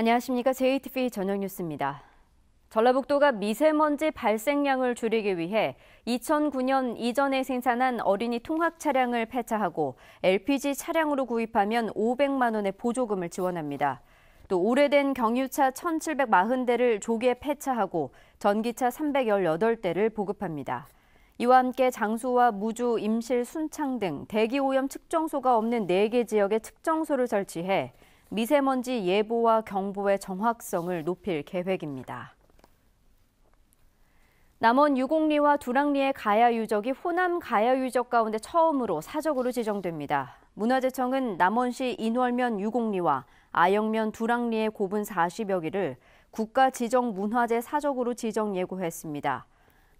안녕하십니까. JTV 저녁 뉴스입니다. 전라북도가 미세먼지 발생량을 줄이기 위해 2009년 이전에 생산한 어린이 통학 차량을 폐차하고 LPG 차량으로 구입하면 500만 원의 보조금을 지원합니다. 또 오래된 경유차 1,740대를 조기에 폐차하고 전기차 318대를 보급합니다. 이와 함께 장수와 무주, 임실, 순창 등 대기오염 측정소가 없는 4개 지역에 측정소를 설치해 미세먼지 예보와 경보의 정확성을 높일 계획입니다. 남원 유곡리와 두랑리의 가야 유적이 호남 가야 유적 가운데 처음으로 사적으로 지정됩니다. 문화재청은 남원시 인월면 유곡리와 아영면 두랑리의 고분 40여 개를 국가 지정 문화재 사적으로 지정 예고했습니다.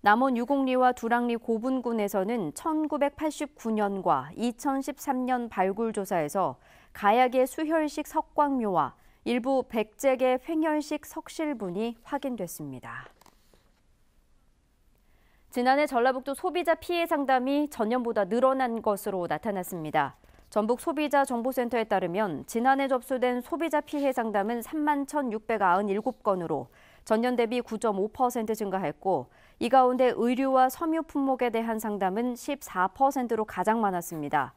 남원 유곡리와 두랑리 고분군에서는 1989년과 2013년 발굴 조사에서 가약의 수혈식 석광묘와 일부 백제계 횡혈식 석실분이 확인됐습니다. 지난해 전라북도 소비자 피해 상담이 전년보다 늘어난 것으로 나타났습니다. 전북 소비자 정보센터에 따르면 지난해 접수된 소비자 피해 상담은 3 1,697건으로 전년 대비 9.5% 증가했고 이 가운데 의류와 섬유 품목에 대한 상담은 14%로 가장 많았습니다.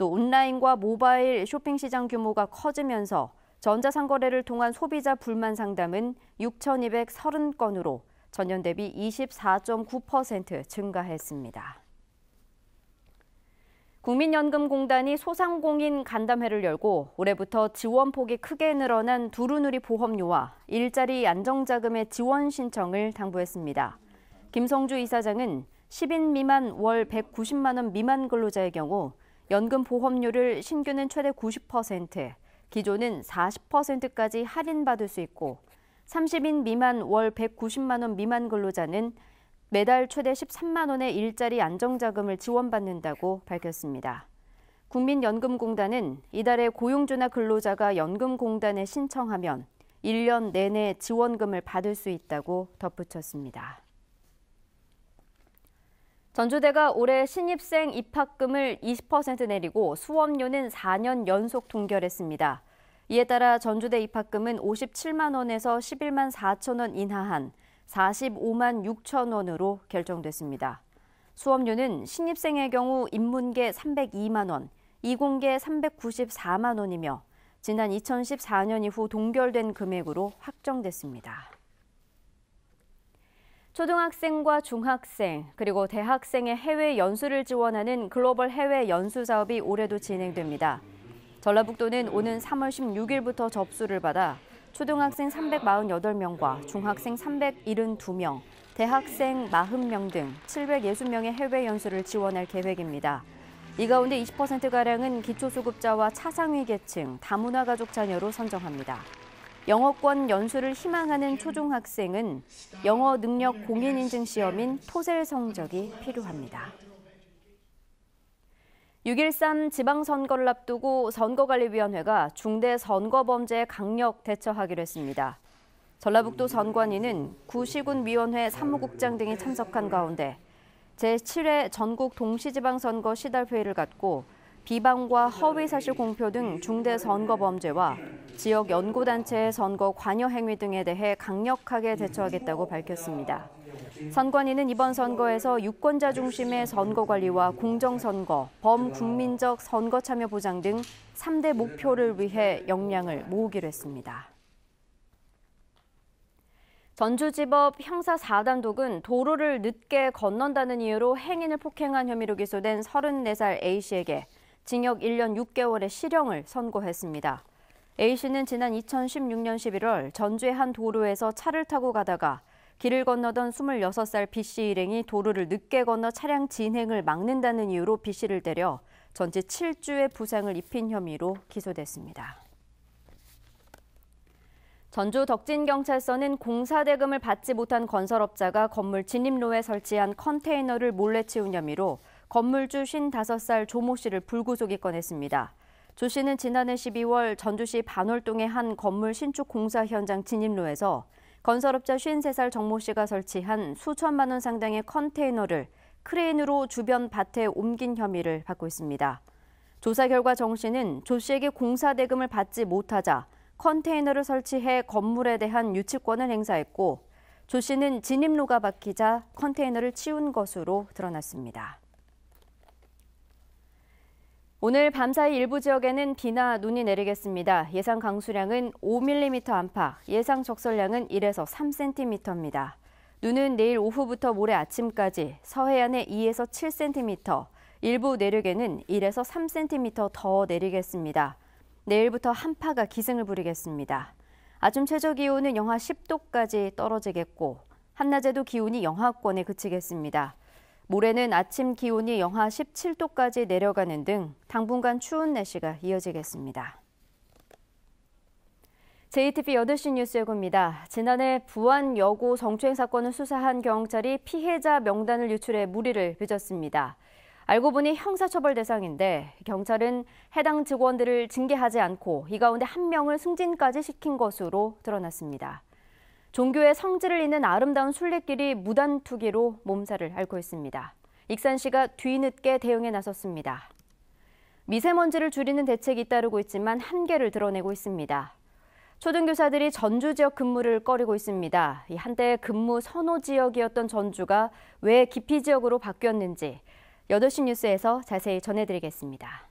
또 온라인과 모바일 쇼핑 시장 규모가 커지면서 전자상거래를 통한 소비자 불만 상담은 6,230건으로 전년 대비 24.9% 증가했습니다. 국민연금공단이 소상공인 간담회를 열고 올해부터 지원폭이 크게 늘어난 두루누리 보험료와 일자리 안정자금의 지원 신청을 당부했습니다. 김성주 이사장은 10인 미만 월 190만 원 미만 근로자의 경우 연금 보험료를 신규는 최대 90%, 기존은 40%까지 할인받을 수 있고 30인 미만 월 190만 원 미만 근로자는 매달 최대 13만 원의 일자리 안정자금을 지원받는다고 밝혔습니다. 국민연금공단은 이달에 고용주나 근로자가 연금공단에 신청하면 1년 내내 지원금을 받을 수 있다고 덧붙였습니다. 전주대가 올해 신입생 입학금을 20% 내리고 수업료는 4년 연속 동결했습니다. 이에 따라 전주대 입학금은 57만 원에서 11만 4천 원 인하한 45만 6천 원으로 결정됐습니다. 수업료는 신입생의 경우 인문계 302만 원, 이공계 394만 원이며 지난 2014년 이후 동결된 금액으로 확정됐습니다. 초등학생과 중학생 그리고 대학생의 해외 연수를 지원하는 글로벌 해외 연수 사업이 올해도 진행됩니다. 전라북도는 오는 3월 16일부터 접수를 받아 초등학생 348명과 중학생 372명, 대학생 40명 등 760명의 해외 연수를 지원할 계획입니다. 이 가운데 20%가량은 기초수급자와 차상위 계층, 다문화 가족 자녀로 선정합니다. 영어권 연수를 희망하는 초중학생은 영어 능력 공인인증 시험인 토셀 성적이 필요합니다. 6.13 지방선거를 앞두고 선거관리위원회가 중대 선거범죄에 강력 대처하기로 했습니다. 전라북도 선관위는 구시군위원회 사무국장 등이 참석한 가운데 제7회 전국 동시지방선거 시달회의를 갖고 비방과 허위사실 공표 등 중대 선거 범죄와 지역 연구단체의 선거 관여 행위 등에 대해 강력하게 대처하겠다고 밝혔습니다. 선관위는 이번 선거에서 유권자 중심의 선거관리와 공정선거, 범국민적 선거참여 보장 등 3대 목표를 위해 역량을 모으기로 했습니다. 전주지법 형사 4단독은 도로를 늦게 건넌다는 이유로 행인을 폭행한 혐의로 기소된 34살 A씨에게 징역 1년 6개월의 실형을 선고했습니다. A씨는 지난 2016년 11월 전주의 한 도로에서 차를 타고 가다가 길을 건너던 26살 B씨 일행이 도로를 늦게 건너 차량 진행을 막는다는 이유로 B씨를 때려 전치 7주의 부상을 입힌 혐의로 기소됐습니다. 전주 덕진경찰서는 공사 대금을 받지 못한 건설업자가 건물 진입로에 설치한 컨테이너를 몰래 치운 혐의로 건물주 55살 조모 씨를 불구속입건했습니다조 씨는 지난해 12월 전주시 반월동의 한 건물 신축 공사 현장 진입로에서 건설업자 53살 정모 씨가 설치한 수천만 원 상당의 컨테이너를 크레인으로 주변 밭에 옮긴 혐의를 받고 있습니다. 조사 결과 정 씨는 조 씨에게 공사 대금을 받지 못하자 컨테이너를 설치해 건물에 대한 유치권을 행사했고 조 씨는 진입로가 바뀌자 컨테이너를 치운 것으로 드러났습니다. 오늘 밤사이 일부 지역에는 비나 눈이 내리겠습니다. 예상 강수량은 5mm 안팎, 예상 적설량은 1에서 3cm입니다. 눈은 내일 오후부터 모레 아침까지 서해안에 2에서 7cm, 일부 내륙에는 1에서 3cm 더 내리겠습니다. 내일부터 한파가 기승을 부리겠습니다. 아침 최저 기온은 영하 10도까지 떨어지겠고 한낮에도 기온이 영하권에 그치겠습니다. 모레는 아침 기온이 영하 17도까지 내려가는 등 당분간 추운 날씨가 이어지겠습니다. j t b 8시 뉴스 예고입니다. 지난해 부안 여고 성추행 사건을 수사한 경찰이 피해자 명단을 유출해 무리를 빚었습니다. 알고 보니 형사처벌 대상인데 경찰은 해당 직원들을 징계하지 않고 이 가운데 한 명을 승진까지 시킨 것으로 드러났습니다. 종교의 성질을 잇는 아름다운 순례길이 무단투기로 몸살을 앓고 있습니다. 익산시가 뒤늦게 대응에 나섰습니다. 미세먼지를 줄이는 대책이 따르고 있지만 한계를 드러내고 있습니다. 초등교사들이 전주 지역 근무를 꺼리고 있습니다. 한때 근무 선호 지역이었던 전주가 왜 기피 지역으로 바뀌었는지 8시 뉴스에서 자세히 전해드리겠습니다.